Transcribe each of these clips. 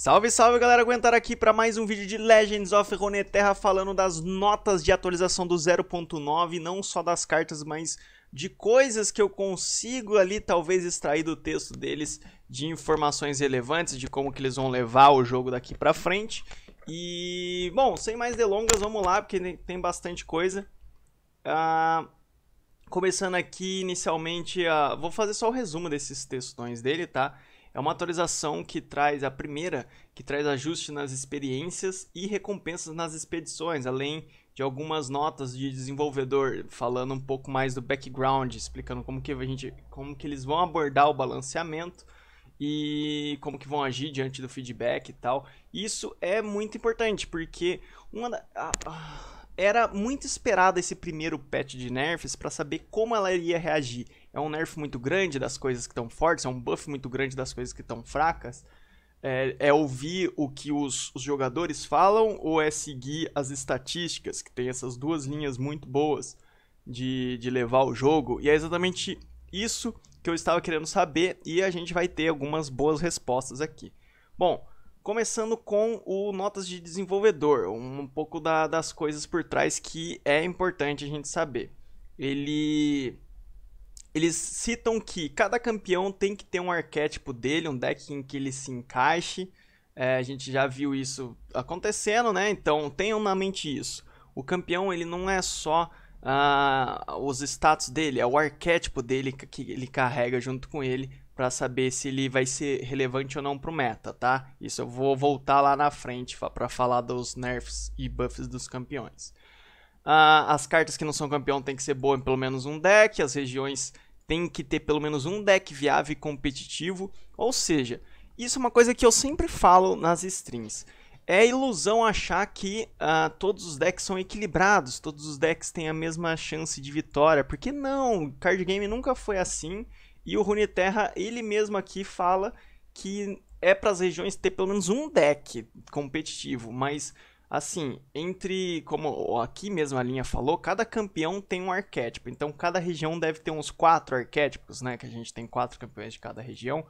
Salve, salve galera, aguentar aqui para mais um vídeo de Legends of Runeterra falando das notas de atualização do 0.9, não só das cartas, mas de coisas que eu consigo ali talvez extrair do texto deles, de informações relevantes, de como que eles vão levar o jogo daqui para frente. E, bom, sem mais delongas, vamos lá, porque tem bastante coisa. Ah, começando aqui inicialmente, ah, vou fazer só o resumo desses textões dele, tá? É uma atualização que traz a primeira, que traz ajuste nas experiências e recompensas nas expedições, além de algumas notas de desenvolvedor falando um pouco mais do background, explicando como que a gente, como que eles vão abordar o balanceamento e como que vão agir diante do feedback e tal. Isso é muito importante porque uma da, era muito esperado esse primeiro patch de nerfs para saber como ela iria reagir é um nerf muito grande das coisas que estão fortes, é um buff muito grande das coisas que estão fracas. É, é, ouvir o que os, os, jogadores falam ou é seguir as estatísticas, que tem essas duas linhas muito boas de, de levar o jogo? E é exatamente isso que eu estava querendo saber e a gente vai ter algumas boas respostas aqui. Bom, começando com o Notas de Desenvolvedor, um, pouco da, das coisas por trás que é importante a gente saber. Ele eles citam que cada campeão tem que ter um arquétipo dele, um deck em que ele se encaixe. É, a gente já viu isso acontecendo, né? Então tenham na mente isso. O campeão ele não é só uh, os status dele, é o arquétipo dele que ele carrega junto com ele para saber se ele vai ser relevante ou não pro meta, tá? Isso eu vou voltar lá na frente para falar dos nerfs e buffs dos campeões. Uh, as cartas que não são campeão tem que ser boa em pelo menos um deck, as regiões tem que ter pelo menos um deck viável e competitivo. Ou seja, isso é uma coisa que eu sempre falo nas strings. É ilusão achar que uh, todos os decks são equilibrados, todos os decks têm a mesma chance de vitória, porque não, card game nunca foi assim. E o Runeterra, ele mesmo aqui fala que é para as regiões ter pelo menos um deck competitivo, mas assim, entre, como aqui mesmo a linha falou, cada campeão tem um arquétipo. Então cada região deve ter uns quatro arquétipos, né? Que a gente tem quatro campeões de cada região.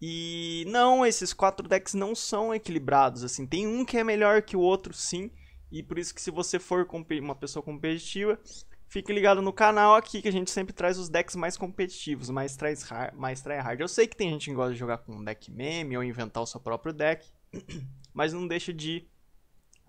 E não, esses quatro decks não são equilibrados, assim. Tem um que é melhor que o outro, sim. E por isso que se você for uma pessoa competitiva, fique ligado no canal aqui que a gente sempre traz os decks mais competitivos, mais, traz hard, mais tryhard. Eu sei que tem gente que gosta de jogar com um deck meme ou inventar o seu próprio deck, mas não deixa de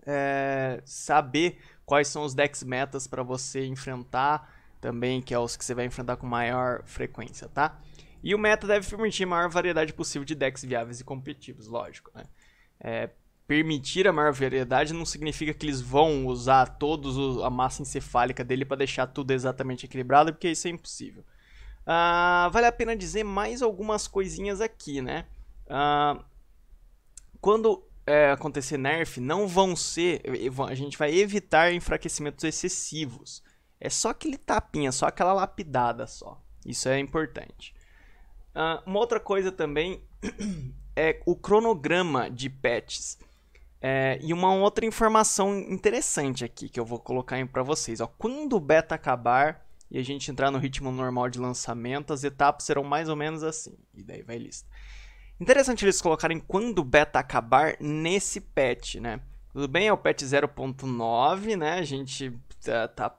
é, saber quais são os decks metas para você enfrentar também, que é os que você vai enfrentar com maior frequência, tá? E o meta deve permitir a maior variedade possível de decks viáveis e competitivos, lógico, né? É, permitir a maior variedade não significa que eles vão usar todos a massa encefálica dele para deixar tudo exatamente equilibrado, porque isso é impossível. Uh, vale a pena dizer mais algumas coisinhas aqui, né? Uh, quando é, acontecer nerf não vão ser. A gente vai evitar enfraquecimentos excessivos. É só aquele tapinha, só aquela lapidada só. Isso é importante. Uh, uma outra coisa também é o cronograma de patches. É, e uma outra informação interessante aqui que eu vou colocar para vocês. Ó. Quando o beta acabar e a gente entrar no ritmo normal de lançamento, as etapas serão mais ou menos assim. E daí vai lista. Interessante eles colocarem quando o beta acabar nesse patch, né? Tudo bem, é o patch 0.9, né? A gente tá, tá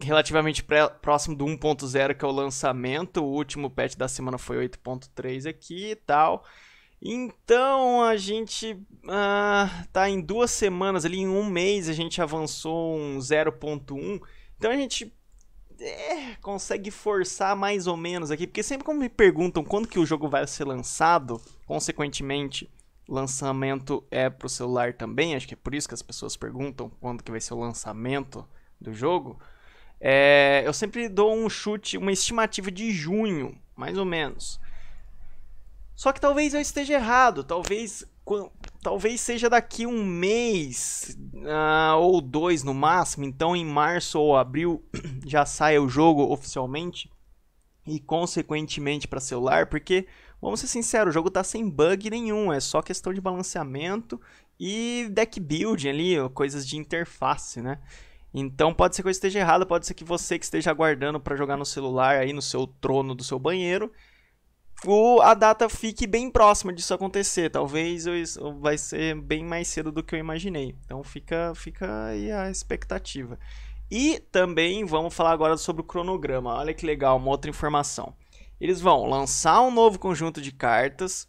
relativamente pré, próximo do 1.0, que é o lançamento. O último patch da semana foi 8.3 aqui e tal. Então a gente uh, tá em duas semanas ali, em um mês a gente avançou um 0.1. Então a gente é, consegue forçar mais ou menos aqui, porque sempre quando me perguntam quando que o jogo vai ser lançado, consequentemente, lançamento é pro celular também, acho que é por isso que as pessoas perguntam quando que vai ser o lançamento do jogo. É, eu sempre dou um chute, uma estimativa de junho, mais ou menos. Só que talvez eu esteja errado, talvez talvez seja daqui um mês uh, ou dois no máximo. Então, em março ou abril já sai o jogo oficialmente e, consequentemente, para celular, porque vamos ser sinceros, o jogo tá sem bug nenhum, é só questão de balanceamento e deck building ali, coisas de interface, né? Então pode ser que eu esteja errado, pode ser que você que esteja aguardando para jogar no celular aí no seu trono do seu banheiro o, a data fique bem próxima disso acontecer. Talvez eu, vai ser bem mais cedo do que eu imaginei. Então fica, fica aí a expectativa. E também vamos falar agora sobre o cronograma. Olha que legal, uma outra informação. Eles vão lançar um novo conjunto de cartas.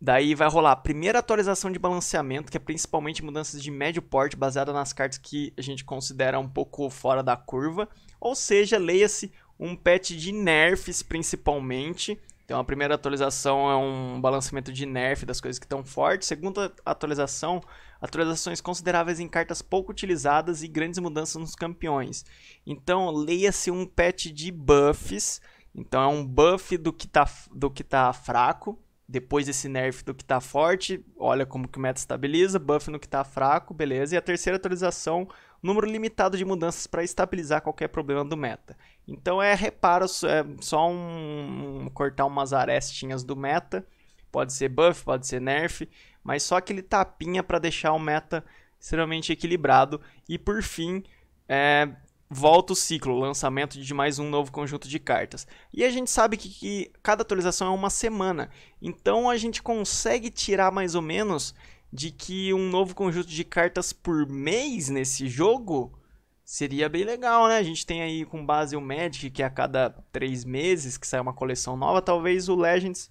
Daí vai rolar a primeira atualização de balanceamento, que é principalmente mudanças de médio porte baseada nas cartas que a gente considera um pouco fora da curva. Ou seja, leia-se um patch de nerfs principalmente então a primeira atualização é um balanceamento de nerf das coisas que estão fortes. Segunda atualização, atualizações consideráveis em cartas pouco utilizadas e grandes mudanças nos campeões. Então leia-se um patch de buffs. Então é um buff do que tá, do que tá fraco. Depois desse nerf do que tá forte, olha como que o meta estabiliza, buff no que tá fraco, beleza. E a terceira atualização, número limitado de mudanças para estabilizar qualquer problema do meta. Então é reparo, é só um, um cortar umas arestinhas do meta. Pode ser buff, pode ser nerf, mas só aquele tapinha para deixar o meta extremamente equilibrado. E por fim, é, volta o ciclo, lançamento de mais um novo conjunto de cartas. E a gente sabe que, que, cada atualização é uma semana, então a gente consegue tirar mais ou menos de que um novo conjunto de cartas por mês nesse jogo seria bem legal, né? A gente tem aí com base o Magic, que é a cada três meses que sai uma coleção nova, talvez o Legends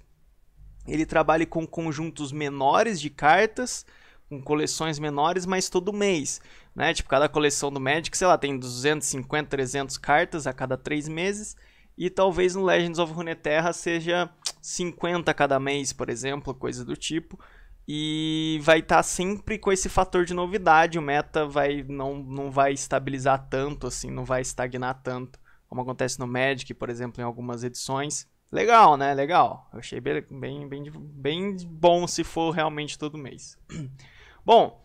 ele trabalhe com conjuntos menores de cartas, com coleções menores, mas todo mês, né? Tipo, cada coleção do Magic, sei lá, tem 250, 300 cartas a cada três meses, e talvez no Legends of Runeterra seja 50 cada mês, por exemplo, coisa do tipo e vai estar tá sempre com esse fator de novidade. O meta vai não, não vai estabilizar tanto, assim, não vai estagnar tanto, como acontece no Magic, por exemplo, em algumas edições. Legal, né? Legal. Eu achei bem, bem, bem, bem bom se for realmente todo mês. bom,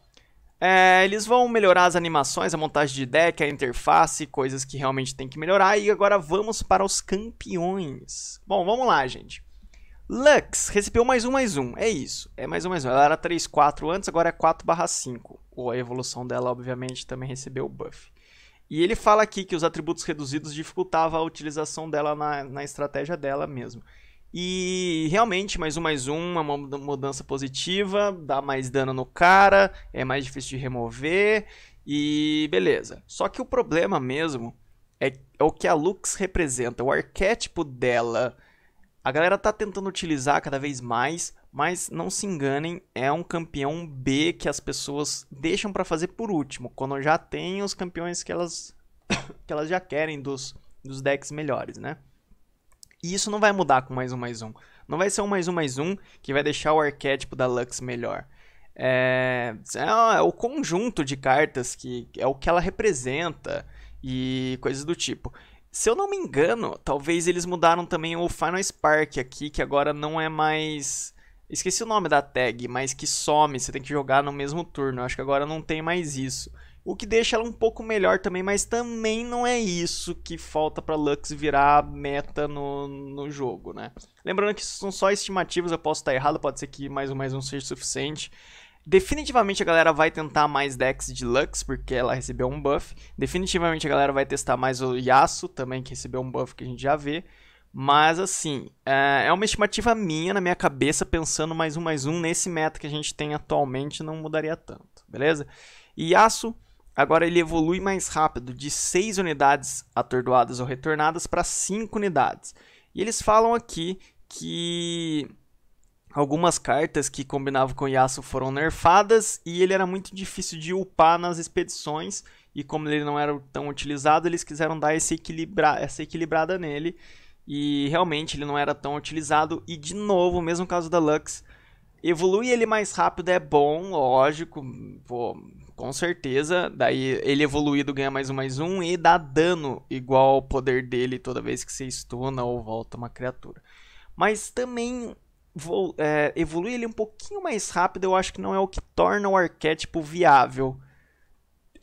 é, eles vão melhorar as animações, a montagem de deck, a interface, coisas que realmente tem que melhorar. E agora vamos para os campeões. Bom, vamos lá, gente. Lux recebeu mais um, mais um. É isso. É mais um, mais um. Ela era 3, 4 antes, agora é 4 5. Ou a evolução dela, obviamente, também recebeu o buff. E ele fala aqui que os atributos reduzidos dificultavam a utilização dela na, na estratégia dela mesmo. E realmente, mais um, mais um, uma mudança positiva, dá mais dano no cara, é mais difícil de remover e beleza. Só que o problema mesmo é, é o que a Lux representa, o arquétipo dela a galera tá tentando utilizar cada vez mais, mas não se enganem, é um campeão B que as pessoas deixam para fazer por último, quando já tem os campeões que elas que elas já querem dos dos decks melhores, né? E isso não vai mudar com mais um mais um. Não vai ser um mais um mais um que vai deixar o arquétipo da Lux melhor. É, é, é o conjunto de cartas que é o que ela representa e coisas do tipo. Se eu não me engano, talvez eles mudaram também o Final Spark aqui, que agora não é mais. Esqueci o nome da tag, mas que some, você tem que jogar no mesmo turno. Eu acho que agora não tem mais isso. O que deixa ela um pouco melhor também, mas também não é isso que falta para Lux virar meta no, no jogo, né? Lembrando que isso são só estimativas, eu posso estar errado, pode ser que mais ou mais não seja suficiente. Definitivamente a galera vai tentar mais decks de Lux, porque ela recebeu um buff. Definitivamente a galera vai testar mais o Yasuo também, que recebeu um buff que a gente já vê. Mas assim, é, é uma estimativa minha na minha cabeça, pensando mais um mais um nesse meta que a gente tem atualmente, não mudaria tanto, beleza? E Yasuo, agora ele evolui mais rápido, de 6 unidades atordoadas ou retornadas para 5 unidades. E eles falam aqui que Algumas cartas que combinavam com o Yasuo foram nerfadas e ele era muito difícil de upar nas expedições. E como ele não era tão utilizado, eles quiseram dar esse equilibra essa equilibrada nele. E realmente ele não era tão utilizado. E de novo, mesmo caso da Lux, evoluir ele mais rápido é bom, lógico, pô, com certeza. Daí ele evoluído ganha mais um, mais um e dá dano igual ao poder dele toda vez que você estuna ou volta uma criatura. Mas também é, evoluir ele um pouquinho mais rápido, eu acho que não é o que torna o arquétipo viável.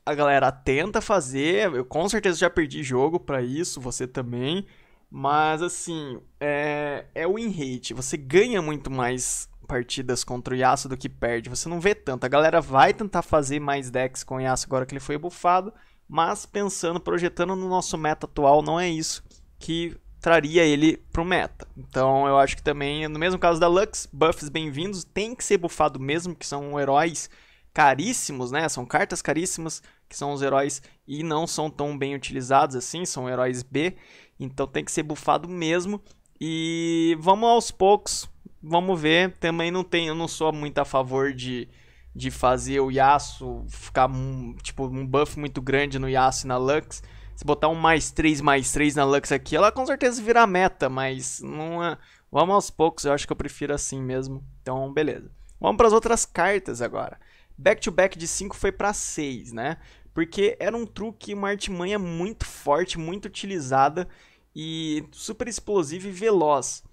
A galera tenta fazer, eu com certeza já perdi jogo para isso, você também. Mas assim, é, é win rate. Você ganha muito mais partidas contra o Yasuo do que perde. Você não vê tanto. A galera vai tentar fazer mais decks com o Yasuo agora que ele foi bufado. Mas pensando, projetando no nosso meta atual, não é isso que traria ele pro meta. Então eu acho que também, no mesmo caso da Lux, buffs bem-vindos, tem que ser buffado mesmo, que são heróis caríssimos, né? São cartas caríssimas, que são os heróis e não são tão bem utilizados assim, são heróis B, então tem que ser bufado mesmo. E vamos aos poucos, vamos ver. Também não tenho eu não sou muito a favor de, de fazer o Yasuo ficar um, tipo um buff muito grande no Yasuo e na Lux. Se botar um mais 3, mais 3 na Lux aqui, ela com certeza vira meta, mas não é... Vamos aos poucos, eu acho que eu prefiro assim mesmo. Então, beleza. Vamos para as outras cartas agora. Back-to-back -back de 5 foi para 6, né? Porque era um truque, uma artimanha muito forte, muito utilizada e super explosiva e veloz.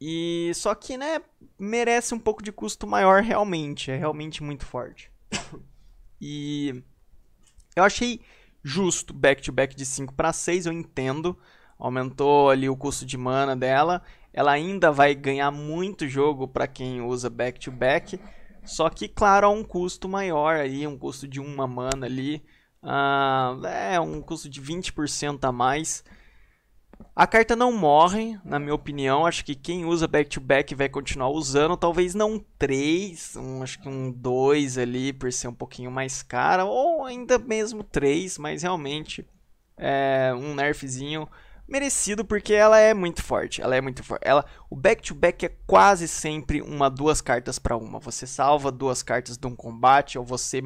E só que, né, merece um pouco de custo maior realmente, é realmente muito forte. e eu achei justo, back-to-back -back de 5 para 6, eu entendo. Aumentou ali o custo de mana dela. Ela ainda vai ganhar muito jogo para quem usa back-to-back. -back, só que, claro, há um custo maior aí, um custo de uma mana ali. Ah, é um custo de 20% a mais. A carta não morre, na minha opinião. Acho que quem usa back-to-back -back vai continuar usando. Talvez não três, um, acho que um dois ali, por ser um pouquinho mais cara. Ou ainda mesmo três, mas realmente é um nerfzinho merecido porque ela é muito forte. Ela é muito forte. Ela, o back-to-back -back é quase sempre uma duas cartas para uma. Você salva duas cartas de um combate ou você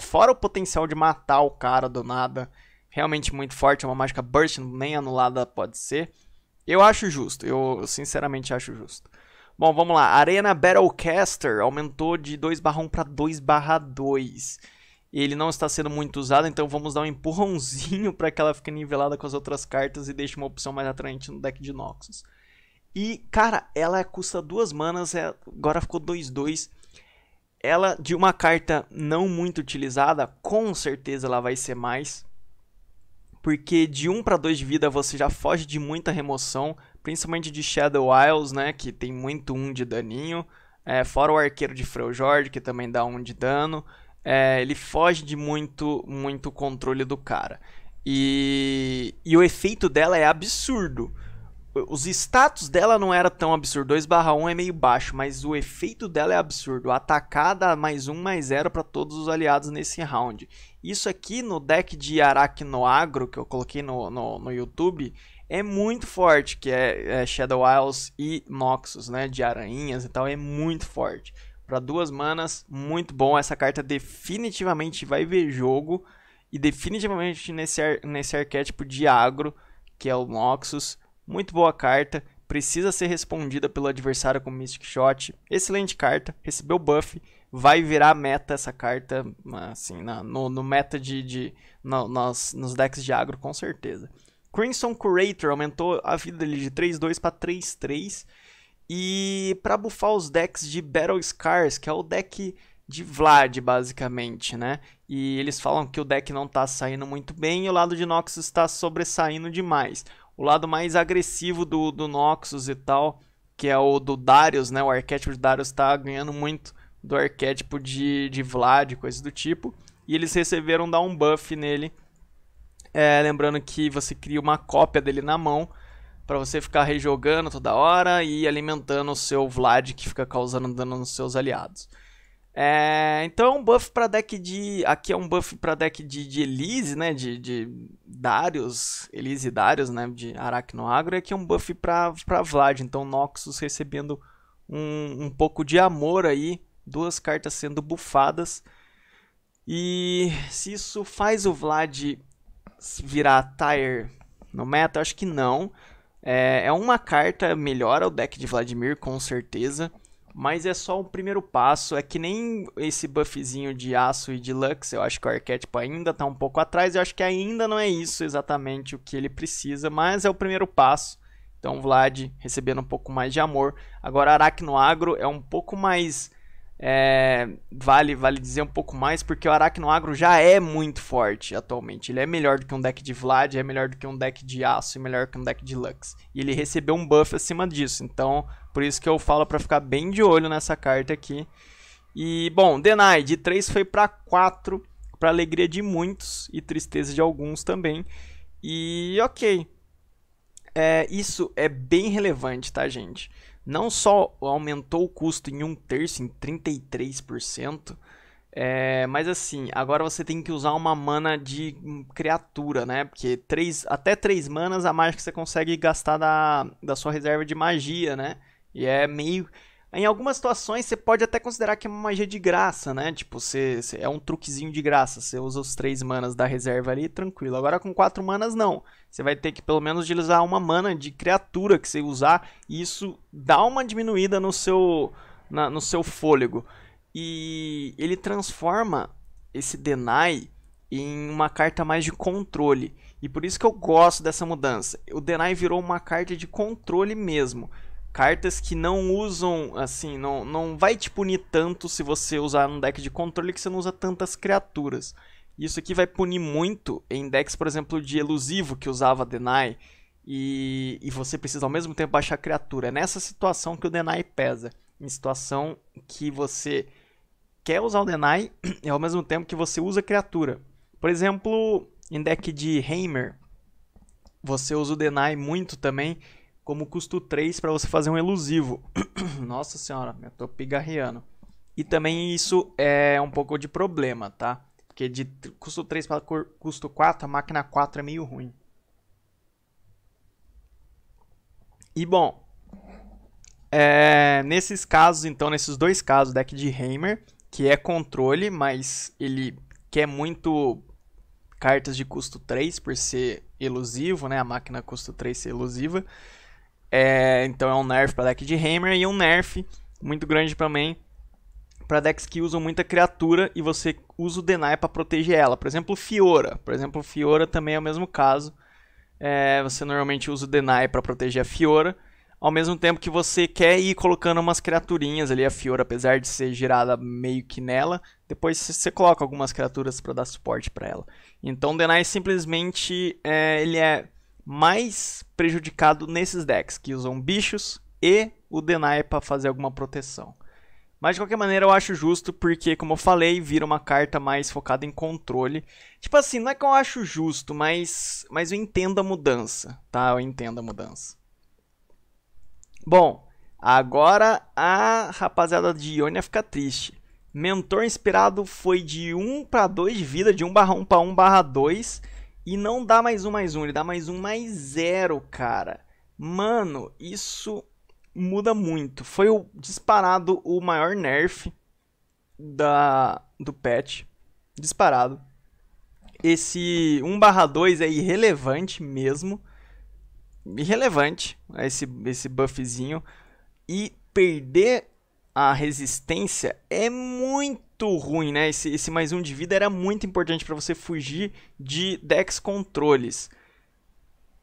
fora o potencial de matar o cara do nada realmente muito forte, é uma mágica burst, nem anulada pode ser. Eu acho justo, eu sinceramente acho justo. Bom, vamos lá. Arena Battlecaster aumentou de 2 1 para 2 2. Ele não está sendo muito usado, então vamos dar um empurrãozinho para que ela fique nivelada com as outras cartas e deixe uma opção mais atraente no deck de Noxus. E, cara, ela custa duas manas, é, agora ficou 2-2. Ela, de uma carta não muito utilizada, com certeza ela vai ser mais porque de 1 para 2 de vida você já foge de muita remoção, principalmente de Shadow Isles, né, que tem muito 1 um de daninho, é, fora o arqueiro de Freljord, que também dá 1 um de dano, é, ele foge de muito, muito controle do cara. E, e o efeito dela é absurdo, os status dela não era tão absurdo. 2 barra 1 é meio baixo, mas o efeito dela é absurdo. Atacada mais 1 mais 0 para todos os aliados nesse round. Isso aqui no deck de Aracnoagro, que eu coloquei no, no, no YouTube, é muito forte. Que é, é Shadow Isles e Noxus, né? De aranhas e tal, é muito forte. Para duas manas, muito bom. Essa carta definitivamente vai ver jogo. E definitivamente nesse, ar, nesse arquétipo de agro, que é o Noxus muito boa carta, precisa ser respondida pelo adversário com Mystic Shot. Excelente carta, recebeu buff, vai virar meta essa carta, ah, assim, na, no, no, meta de, de no, nos, nos decks de agro, com certeza. Crimson Curator aumentou a vida dele de 3-2 para 3-3. E para buffar os decks de Battle Scars, que é o deck de Vlad, basicamente, né? E eles falam que o deck não tá saindo muito bem e o lado de Noxus está sobressaindo demais o lado mais agressivo do, do Noxus e tal, que é o do Darius, né? O arquétipo de Darius tá ganhando muito do arquétipo de, de Vlad, coisas do tipo. E eles receberam dar um buff nele. É, lembrando que você cria uma cópia dele na mão para você ficar rejogando toda hora e alimentando o seu Vlad que fica causando dano nos seus aliados. É, então é um buff para deck de. Aqui é um buff para deck de, de, Elise, né? De, de Darius, Elise e Darius, né? De Aracno Agro. E aqui é um buff para Vlad. Então Noxus recebendo um, um pouco de amor aí. Duas cartas sendo bufadas. E se isso faz o Vlad virar Tire no meta, acho que não. É, é uma carta melhora o deck de Vladimir, com certeza mas é só o primeiro passo. É que nem esse buffzinho de aço e de lux, eu acho que o arquétipo ainda tá um pouco atrás. Eu acho que ainda não é isso exatamente o que ele precisa, mas é o primeiro passo. Então, Vlad recebendo um pouco mais de amor. Agora, Aracno Agro é um pouco mais é, vale vale dizer um pouco mais, porque o Aracno Agro já é muito forte atualmente. Ele é melhor do que um deck de Vlad, é melhor do que um deck de Aço e é melhor do que um deck de Lux. E ele recebeu um buff acima disso, então por isso que eu falo para ficar bem de olho nessa carta aqui. E, bom, denai de 3 foi para 4, para alegria de muitos e tristeza de alguns também. E, ok, é, isso é bem relevante, tá, gente? não só aumentou o custo em um terço, em 33%, é, mas assim, agora você tem que usar uma mana de criatura, né? Porque três, até três manas a mais que você consegue gastar da, da sua reserva de magia, né? E é meio. Em algumas situações você pode até considerar que é uma magia de graça, né? Tipo, você, você, é um truquezinho de graça. Você usa os três manas da reserva ali, tranquilo. Agora com quatro manas, não. Você vai ter que pelo menos utilizar uma mana de criatura que você usar. E isso dá uma diminuída no seu, na, no seu fôlego. E ele transforma esse Denai em uma carta mais de controle. E por isso que eu gosto dessa mudança. O Denai virou uma carta de controle mesmo cartas que não usam, assim, não, não vai te punir tanto se você usar um deck de controle que você não usa tantas criaturas. Isso aqui vai punir muito em decks, por exemplo, de elusivo que usava Deny. E, e você precisa ao mesmo tempo baixar criatura. É nessa situação que o Deny pesa. Em situação que você quer usar o Deny e ao mesmo tempo que você usa criatura. Por exemplo, em deck de Hammer, você usa o Deny muito também como custo 3 para você fazer um elusivo. Nossa senhora, eu tô pigarreando. E também isso é um pouco de problema, tá? Porque de custo 3 para custo 4, a máquina 4 é meio ruim. E bom, é, nesses casos, então, nesses dois casos, deck de Hammer, que é controle, mas ele quer muito cartas de custo 3 por ser elusivo, né? A máquina custo 3 ser elusiva. É, então é um nerf para deck de Hammer e um nerf muito grande também para decks que usam muita criatura e você usa o Deny para proteger ela. Por exemplo, Fiora. Por exemplo, Fiora também é o mesmo caso. É, você normalmente usa o Deny para proteger a Fiora, ao mesmo tempo que você quer ir colocando umas criaturinhas ali. A Fiora, apesar de ser girada meio que nela, depois você coloca algumas criaturas para dar suporte para ela. Então, o Deny simplesmente é, ele é mais prejudicado nesses decks, que usam bichos e o Deny para fazer alguma proteção. Mas de qualquer maneira eu acho justo, porque como eu falei, vira uma carta mais focada em controle. Tipo assim, não é que eu acho justo, mas, mas eu entendo a mudança, tá? Eu entendo a mudança. Bom, agora a rapaziada de Ionia fica triste. Mentor inspirado foi de 1 para 2 de vida, de 1 barra 1 para 1 barra 2. E não dá mais um mais um, ele dá mais um mais zero, cara. Mano, isso muda muito. Foi o disparado o maior nerf da do patch. Disparado. Esse 1/2 é irrelevante mesmo. Irrelevante esse, esse buffzinho. E perder a resistência é muito muito ruim, né? Esse, esse mais um de vida era muito importante para você fugir de decks controles.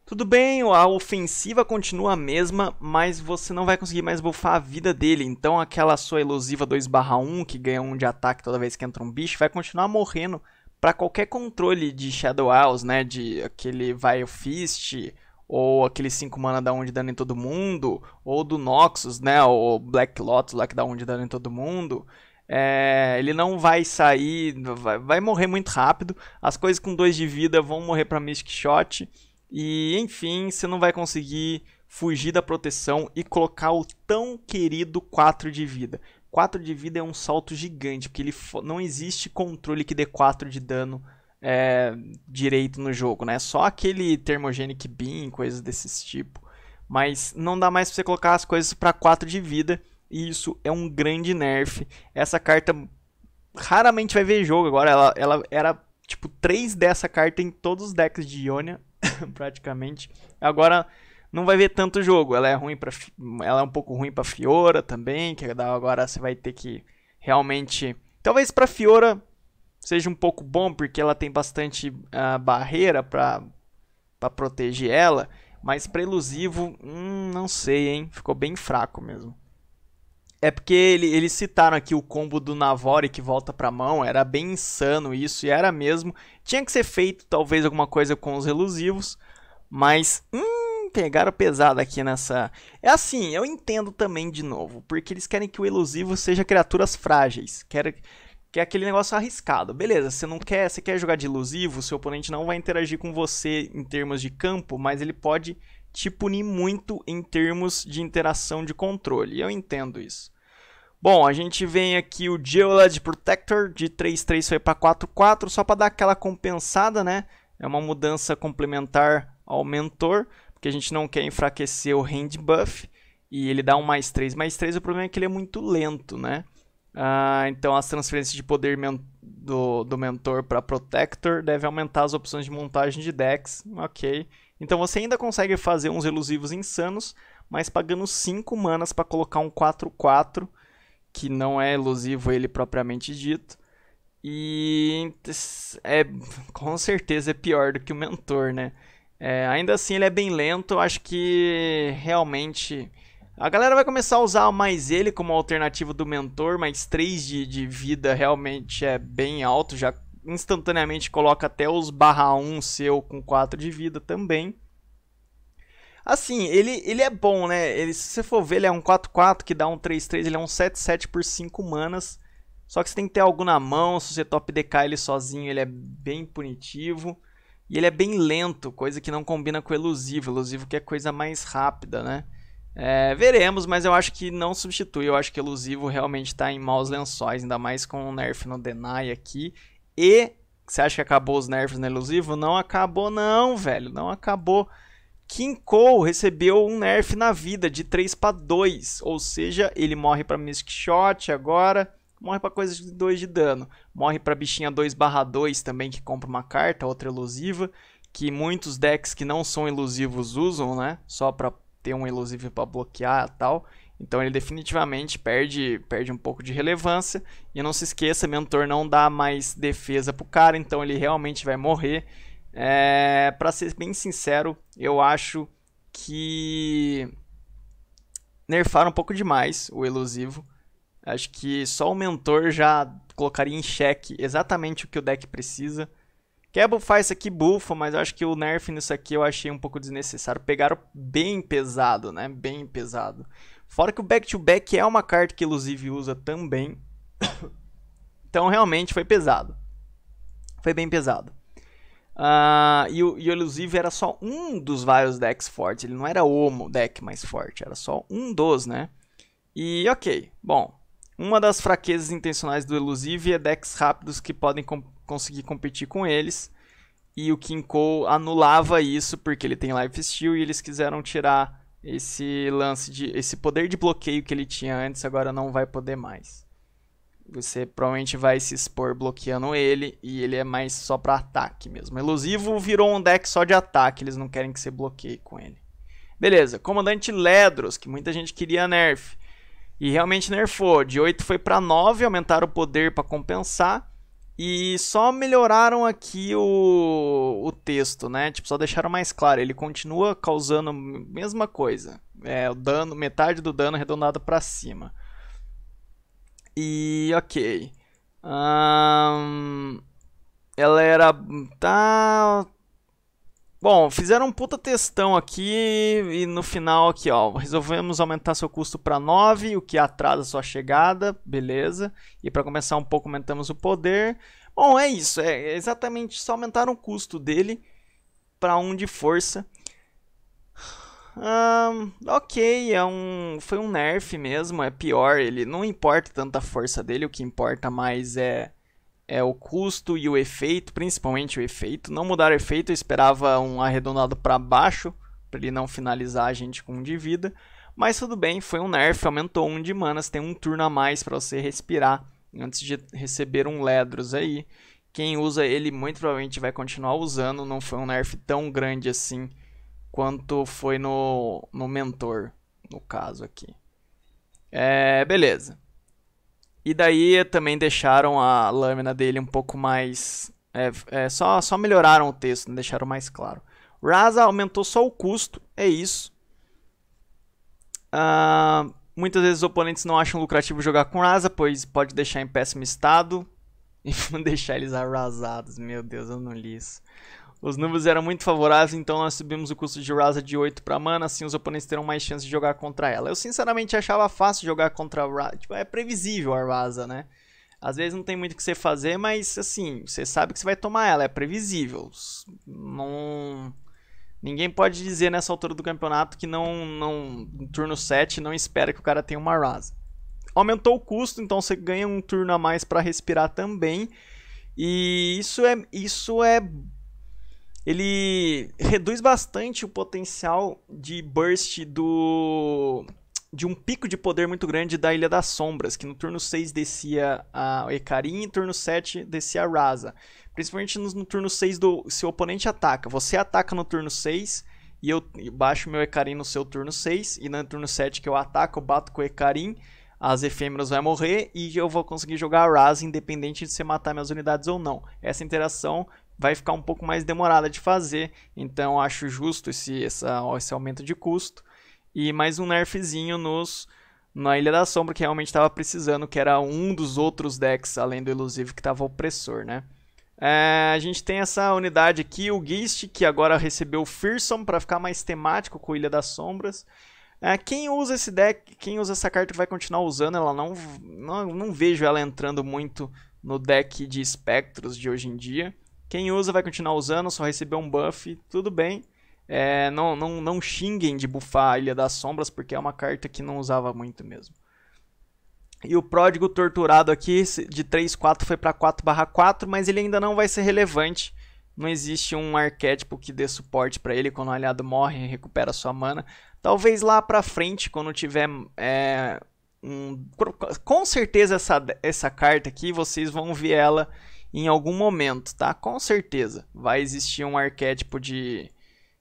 Tudo bem, a ofensiva continua a mesma, mas você não vai conseguir mais buffar a vida dele. Então aquela sua elusiva 2/1 que ganha um de ataque toda vez que entra um bicho vai continuar morrendo para qualquer controle de Shadow Isles, né, de aquele Vile Fist ou aquele 5 mana dá 1 um de dano em todo mundo, ou do Noxus, né, o Black Lotus lá que dá 1 um de dano em todo mundo. É, ele não vai sair, vai, vai, morrer muito rápido. As coisas com 2 de vida vão morrer para Mystic Shot. E enfim, você não vai conseguir fugir da proteção e colocar o tão querido 4 de vida. 4 de vida é um salto gigante, porque ele não existe controle que dê 4 de dano é, direito no jogo, né? Só aquele Thermogenic Beam, coisas desse tipo. Mas não dá mais pra você colocar as coisas para 4 de vida e isso é um grande nerf. Essa carta raramente vai ver jogo agora. Ela, ela era tipo 3 dessa carta em todos os decks de Ionia, praticamente. Agora não vai ver tanto jogo. Ela é ruim para ela é um pouco ruim para Fiora também, que agora você vai ter que realmente talvez para Fiora seja um pouco bom porque ela tem bastante uh, barreira para para proteger ela, mas para elusivo, hum, não sei, hein? Ficou bem fraco mesmo. É porque ele, eles citaram aqui o combo do Navori que volta pra mão, era bem insano isso, e era mesmo. Tinha que ser feito talvez alguma coisa com os Elusivos, mas. Hum, pegaram pesado aqui nessa. É assim, eu entendo também de novo, porque eles querem que o elusivo seja criaturas frágeis. Quer, quer aquele negócio arriscado. Beleza, você não quer, você quer jogar de elusivo, seu oponente não vai interagir com você em termos de campo, mas ele pode te punir muito em termos de interação de controle. Eu entendo isso. Bom, a gente vem aqui o Geolad Protector de 33 foi para 44 só para dar aquela compensada, né? É uma mudança complementar ao mentor, porque a gente não quer enfraquecer o hand buff. E ele dá um mais 3, mais 3, o problema é que ele é muito lento, né? Ah, então as transferências de poder men do, do mentor para Protector deve aumentar as opções de montagem de decks, ok. Então você ainda consegue fazer uns elusivos insanos, mas pagando 5 manas para colocar um 4-4, que não é elusivo ele propriamente dito. E é com certeza é pior do que o mentor, né? É, ainda assim ele é bem lento, acho que realmente a galera vai começar a usar mais ele como alternativa do mentor, mas 3 de, de vida realmente é bem alto, já instantaneamente coloca até os barra 1 seu com 4 de vida também. Assim, ele, ele é bom, né? Ele, se você for ver, ele é um 4-4 que dá um 3-3, ele é um 7-7 por 5 manas. Só que você tem que ter algo na mão, se você top DK ele sozinho, ele é bem punitivo. E ele é bem lento, coisa que não combina com o elusivo. Elusivo que é coisa mais rápida, né? É, veremos, mas eu acho que não substitui. Eu acho que elusivo realmente está em maus lençóis, ainda mais com o nerf no Deny aqui. E você acha que acabou os nerfs no elusivo? Não acabou, não, velho. Não acabou. King Cole recebeu um nerf na vida de 3 para 2, ou seja, ele morre para misk Shot agora, morre para coisa de 2 de dano, morre para bichinha 2/2 também que compra uma carta, outra elusiva, que muitos decks que não são elusivos usam, né? Só para ter um elusivo para bloquear, tal. Então ele definitivamente perde, perde um pouco de relevância. E não se esqueça, Mentor não dá mais defesa pro cara, então ele realmente vai morrer. É, para ser bem sincero, eu acho que nerfaram um pouco demais o elusivo. Acho que só o mentor já colocaria em xeque exatamente o que o deck precisa. Quer bufar isso aqui, bufa, mas acho que o nerf nisso aqui eu achei um pouco desnecessário. Pegaram bem pesado, né? Bem pesado. Fora que o back-to-back -back é uma carta que Elusive usa também. então realmente foi pesado. Foi bem pesado. Uh, e, o, e o Elusive era só um dos vários decks fortes. Ele não era o deck mais forte, era só um dos, né? E ok, bom. Uma das fraquezas intencionais do Elusive é decks rápidos que podem com conseguir competir com eles. E o Kinko anulava isso porque ele tem life steal e eles quiseram tirar esse lance de esse poder de bloqueio que ele tinha antes agora não vai poder mais. Você provavelmente vai se expor bloqueando ele e ele é mais só para ataque mesmo. Elusivo virou um deck só de ataque, eles não querem que você bloqueie com ele. Beleza, comandante Ledros, que muita gente queria nerf. E realmente nerfou, de 8 foi para 9, aumentaram o poder para compensar. E só melhoraram aqui o, o texto, né? Tipo, só deixaram mais claro. Ele continua causando a mesma coisa. É, o dano, metade do dano arredondado para cima. E ok. Um, ela era. Tá. Bom, fizeram um puta testão aqui e no final aqui, ó, resolvemos aumentar seu custo para 9, o que atrasa sua chegada, beleza? E para começar um pouco aumentamos o poder. Bom, é isso, é exatamente só aumentar o custo dele para 1 um de força. Um, ok, é um, foi um nerf mesmo, é pior, ele não importa tanto a força dele, o que importa mais é é, o custo e o efeito, principalmente o efeito. Não mudar o efeito, eu esperava um arredondado para baixo, para ele não finalizar a gente com um de vida. Mas tudo bem, foi um nerf, aumentou um de manas, tem um turno a mais para você respirar antes de receber um Ledros aí. Quem usa ele muito provavelmente vai continuar usando, não foi um nerf tão grande assim quanto foi no, no Mentor, no caso aqui. É, beleza. E daí também deixaram a lâmina dele um pouco mais. É, é, só, só melhoraram o texto, deixaram mais claro. Raza aumentou só o custo, é isso. Uh, muitas vezes os oponentes não acham lucrativo jogar com Raza, pois pode deixar em péssimo estado. E deixar eles arrasados, meu Deus, eu não li isso. Os números eram muito favoráveis, então nós subimos o custo de Raza de 8 para mana, assim os oponentes terão mais chance de jogar contra ela. Eu sinceramente achava fácil jogar contra a Raza, tipo, é previsível a Raza, né? Às vezes não tem muito o que você fazer, mas assim, você sabe que você vai tomar ela, é previsível. Não... Ninguém pode dizer nessa altura do campeonato que não, não no turno 7 não espera que o cara tenha uma Raza. Aumentou o custo, então você ganha um turno a mais para respirar também. E isso é, isso é ele reduz bastante o potencial de burst do de um pico de poder muito grande da Ilha das Sombras, que no turno 6 descia a Ecarim e no turno 7 descia a Raza. Principalmente no, no turno 6 do seu oponente ataca. Você ataca no turno 6 e eu baixo meu Ecarim no seu turno 6 e no turno 7 que eu ataco, eu bato com o Ecarim, as efêmeras vai morrer e eu vou conseguir jogar a Raza independente de você matar minhas unidades ou não. Essa interação vai ficar um pouco mais demorada de fazer, então acho justo esse, essa, esse aumento de custo. E mais um nerfzinho nos, na Ilha da Sombra, que realmente estava precisando, que era um dos outros decks, além do Elusive que estava opressor, né? É, a gente tem essa unidade aqui, o Geist, que agora recebeu Fearsome para ficar mais temático com Ilha das Sombras. É, quem usa esse deck, quem usa essa carta vai continuar usando, ela não, não, não vejo ela entrando muito no deck de espectros de hoje em dia. Quem usa vai continuar usando, só receber um buff, tudo bem. É, não, não, não xinguem de bufar a Ilha das Sombras, porque é uma carta que não usava muito mesmo. E o pródigo torturado aqui de 3/4 foi para 4/4, mas ele ainda não vai ser relevante. Não existe um arquétipo que dê suporte para ele quando o aliado morre recupera sua mana. Talvez lá para frente, quando tiver é, um, com certeza essa, essa carta aqui, vocês vão ver ela em algum momento, tá? Com certeza vai existir um arquétipo de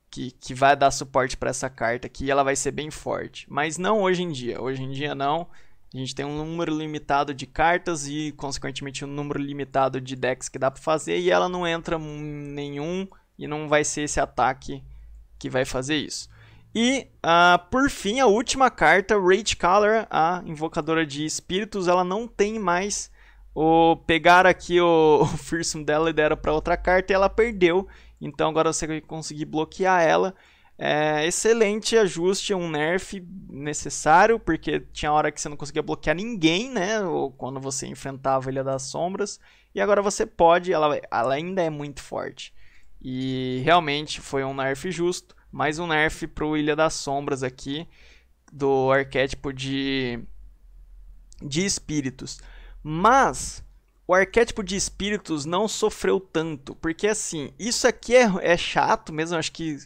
que, que vai dar suporte para essa carta aqui e ela vai ser bem forte. Mas não hoje em dia. Hoje em dia não. A gente tem um número limitado de cartas e, consequentemente, um número limitado de decks que dá para fazer e ela não entra nenhum e não vai ser esse ataque que vai fazer isso. E, uh, por fim, a última carta, Rage Color, a invocadora de espíritos, ela não tem mais o, pegaram aqui o, o fearsome dela e deram para outra carta e ela perdeu. Então agora você vai conseguir bloquear ela. É, excelente ajuste, um nerf necessário, porque tinha hora que você não conseguia bloquear ninguém, né? Ou quando você enfrentava a Ilha das Sombras. E agora você pode, ela, ela ainda é muito forte. E realmente foi um nerf justo. Mais um nerf pro Ilha das Sombras aqui, do arquétipo de, de espíritos. Mas o arquétipo de espíritos não sofreu tanto, porque assim, isso aqui é, é chato mesmo, acho que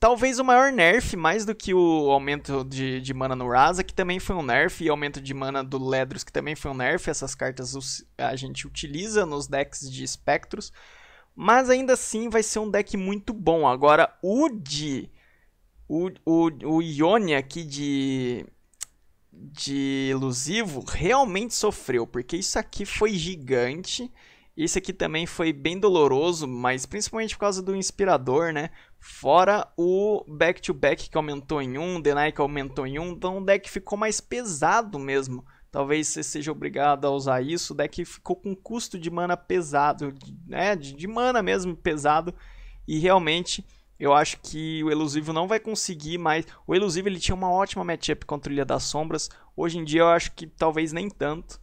talvez o maior nerf, mais do que o aumento de, de mana no Raza, que também foi um nerf, e aumento de mana do Ledros, que também foi um nerf. Essas cartas a gente utiliza nos decks de espectros. Mas ainda assim vai ser um deck muito bom. Agora, o de. O, o, o Ione aqui de, de ilusivo realmente sofreu, porque isso aqui foi gigante. isso aqui também foi bem doloroso, mas principalmente por causa do inspirador, né? Fora o back-to-back -back que aumentou em um, the que aumentou em um, então o deck ficou mais pesado mesmo. Talvez você seja obrigado a usar isso, o deck ficou com custo de mana pesado, né? De mana mesmo pesado, e realmente eu acho que o Elusivo não vai conseguir mais. O Elusivo ele tinha uma ótima matchup contra o Ilha das Sombras. Hoje em dia eu acho que talvez nem tanto.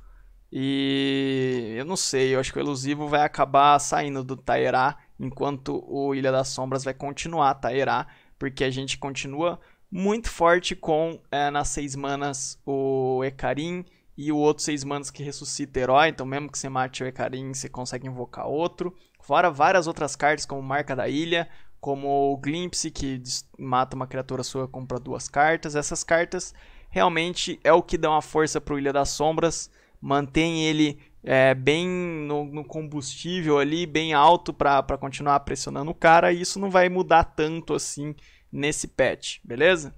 E eu não sei, eu acho que o Elusivo vai acabar saindo do Taerá, enquanto o Ilha das Sombras vai continuar Taerá, porque a gente continua muito forte com é, nas seis manas o Ecarim e o outro seis manas que ressuscita herói. Então, mesmo que você mate o Ecarim, você consegue invocar outro. Fora várias outras cartas, como Marca da Ilha, como o Glimpse, que mata uma criatura sua, compra duas cartas. Essas cartas realmente é o que dá uma força para o Ilha das Sombras, mantém ele é, bem no, no, combustível ali, bem alto para continuar pressionando o cara, e isso não vai mudar tanto assim nesse patch, beleza?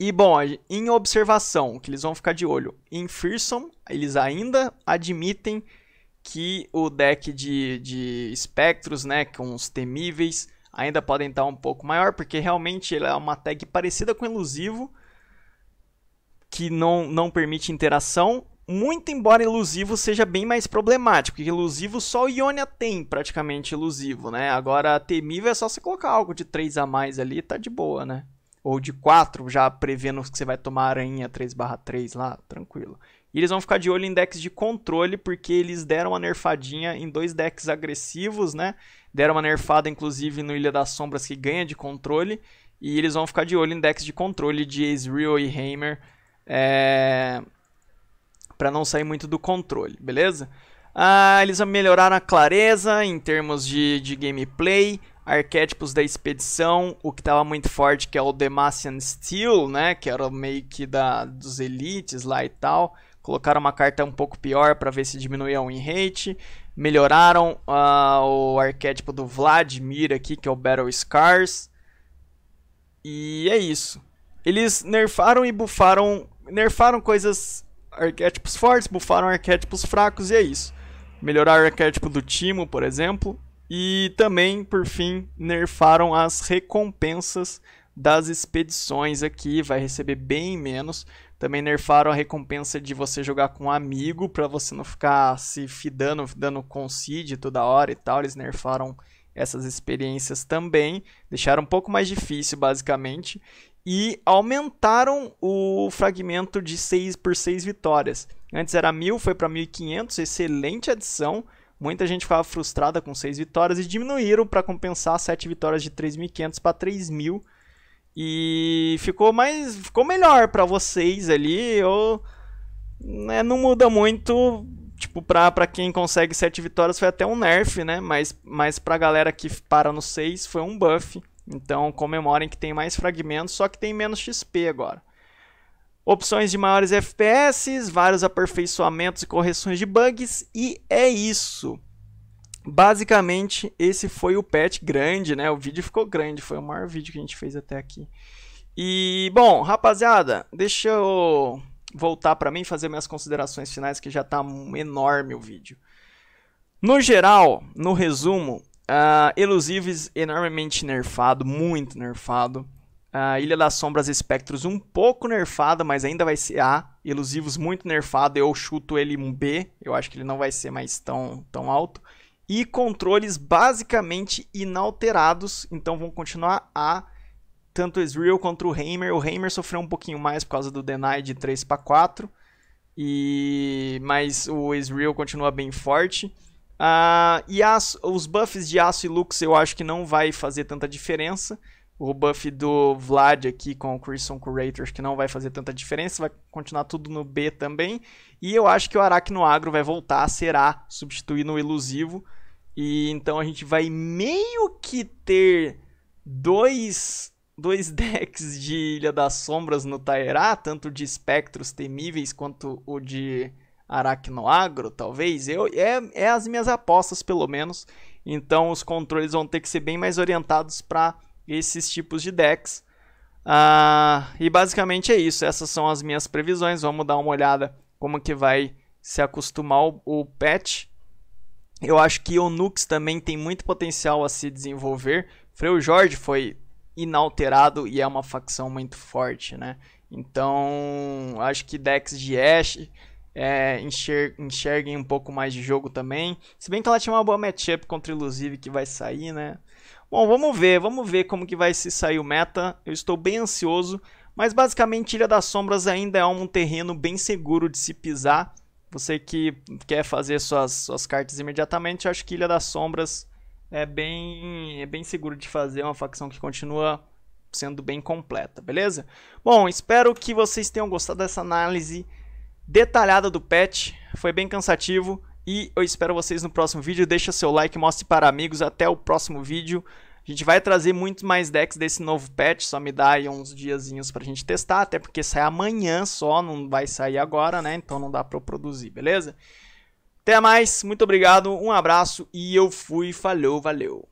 E bom, em observação, que eles vão ficar de olho, em Fearsome eles ainda admitem que o deck de, de espectros, né, com os temíveis, ainda podem estar um pouco maior, porque realmente ele é uma tag parecida com elusivo, que não, não permite interação. Muito embora elusivo seja bem mais problemático, porque elusivo só o Ionia tem praticamente elusivo, né? Agora temível é só você colocar algo de 3 a mais ali, tá de boa, né? Ou de 4, já prevendo que você vai tomar aranha 3/3 lá, tranquilo. E eles vão ficar de olho em decks de controle, porque eles deram uma nerfadinha em dois decks agressivos, né? Deram uma nerfada, inclusive, no Ilha das Sombras, que ganha de controle. E eles vão ficar de olho em decks de controle de Ezreal e Hammer. É... para não sair muito do controle, beleza? Ah, eles melhoraram a clareza em termos de, de gameplay, arquétipos da expedição, o que estava muito forte que é o Demacian Steel, né? Que era meio que da, dos elites lá e tal colocaram uma carta um pouco pior para ver se diminuía o rate, melhoraram uh, o arquétipo do Vladimir aqui, que é o Battle Scars, e é isso. Eles nerfaram e bufaram, nerfaram coisas, arquétipos fortes, bufaram arquétipos fracos e é isso. Melhoraram o arquétipo do Timo, por exemplo, e também, por fim, nerfaram as recompensas das expedições aqui, vai receber bem menos, também nerfaram a recompensa de você jogar com um amigo para você não ficar se fidando, dando concede toda hora e tal. Eles nerfaram essas experiências também, deixaram um pouco mais difícil basicamente e aumentaram o fragmento de 6 por 6 vitórias. Antes era 1000, foi para 1500, excelente adição. Muita gente ficava frustrada com 6 vitórias e diminuíram para compensar 7 vitórias de 3.500 para 3.000. E ficou mais. Ficou melhor para vocês ali. Ou, né, não muda muito. Tipo, para quem consegue 7 vitórias foi até um nerf, né? Mas, mas a galera que para no 6 foi um buff. Então comemorem que tem mais fragmentos, só que tem menos XP agora. Opções de maiores FPS, vários aperfeiçoamentos e correções de bugs. E é isso. Basicamente, esse foi o patch grande, né? O vídeo ficou grande, foi o maior vídeo que a gente fez até aqui. E, bom, rapaziada, deixa eu voltar para mim fazer minhas considerações finais, que já tá enorme o vídeo. No geral, no resumo, uh, Elusives enormemente nerfado, muito nerfado. Uh, Ilha das Sombras Espectros um pouco nerfada, mas ainda vai ser A. Elusivos muito nerfado, eu chuto ele um B. Eu acho que ele não vai ser mais tão, tão alto e controles basicamente inalterados, então vão continuar a tanto o Ezreal quanto o Hamer O Hamer sofreu um pouquinho mais por causa do deny de 3 para 4, e mas o Ezreal continua bem forte. Uh, e as, os buffs de aço e lux eu acho que não vai fazer tanta diferença. O buff do Vlad aqui com o Crimson Curator acho que não vai fazer tanta diferença, vai continuar tudo no B também. E eu acho que o Aracno Agro vai voltar a ser A, substituindo Ilusivo. E então a gente vai meio que ter dois, dois decks de Ilha das Sombras no Tairá, tanto de espectros temíveis quanto o de Aracnoagro, talvez. Eu, é, é as minhas apostas, pelo menos. Então os controles vão ter que ser bem mais orientados para esses tipos de decks. Ah, e basicamente é isso. Essas são as minhas previsões. Vamos dar uma olhada como que vai se acostumar o, o patch. Eu acho que o Nux também tem muito potencial a se desenvolver. Freu Jorge foi inalterado e é uma facção muito forte, né? Então, acho que Dex de Ashe é, enxer enxerguem um pouco mais de jogo também. Se bem que ela tinha uma boa matchup contra Ilusive que vai sair, né? Bom, vamos ver, vamos ver como que vai se sair o meta. Eu estou bem ansioso, mas basicamente Ilha das Sombras ainda é um terreno bem seguro de se pisar. Você que quer fazer suas, suas cartas imediatamente, eu acho que Ilha das Sombras é bem, é bem seguro de fazer, é uma facção que continua sendo bem completa, beleza? Bom, espero que vocês tenham gostado dessa análise detalhada do patch, foi bem cansativo e eu espero vocês no próximo vídeo, deixa seu like, mostre para amigos, até o próximo vídeo. A gente vai trazer muito mais decks desse novo patch, só me dá aí uns diazinhos pra gente testar, até porque sai amanhã só, não vai sair agora, né? Então não dá pra eu produzir, beleza? Até mais, muito obrigado, um abraço e eu fui, falhou, valeu.